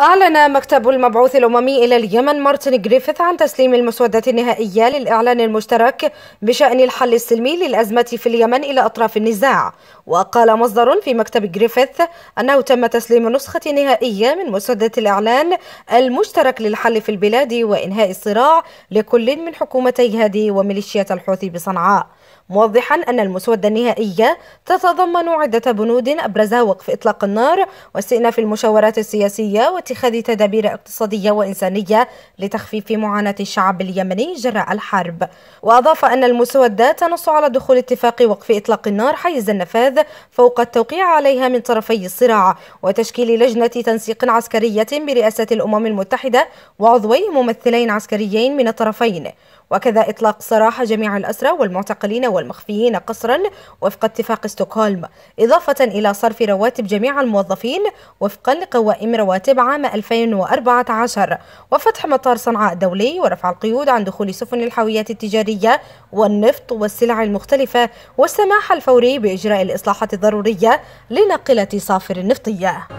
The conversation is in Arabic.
أعلن مكتب المبعوث الأممي إلى اليمن مارتن جريفيث عن تسليم المسودة النهائية للإعلان المشترك بشأن الحل السلمي للأزمة في اليمن إلى أطراف النزاع وقال مصدر في مكتب جريفيث أنه تم تسليم نسخة نهائية من مسودة الإعلان المشترك للحل في البلاد وإنهاء الصراع لكل من حكومتي هادي وميليشيات الحوثي بصنعاء موضحا أن المسودة النهائية تتضمن عدة بنود أبرزها وقف إطلاق النار واستئناف المشاورات السياسية واتخاذ تدابير اقتصادية وإنسانية لتخفيف معاناة الشعب اليمني جراء الحرب وأضاف أن المسودة تنص على دخول اتفاق وقف إطلاق النار حيز النفاذ فوق التوقيع عليها من طرفي الصراع وتشكيل لجنة تنسيق عسكرية برئاسة الأمم المتحدة وعضوي ممثلين عسكريين من الطرفين وكذا إطلاق سراح جميع الأسرى والمعتقلين والمخفيين قسرا وفق اتفاق ستوكهولم إضافة إلى صرف رواتب جميع الموظفين وفقا لقوائم رواتب عام 2014 وفتح مطار صنعاء الدولي ورفع القيود عن دخول سفن الحاويات التجارية والنفط والسلع المختلفة والسماح الفوري بإجراء الإصلاحات الضرورية لناقلة صافر النفطية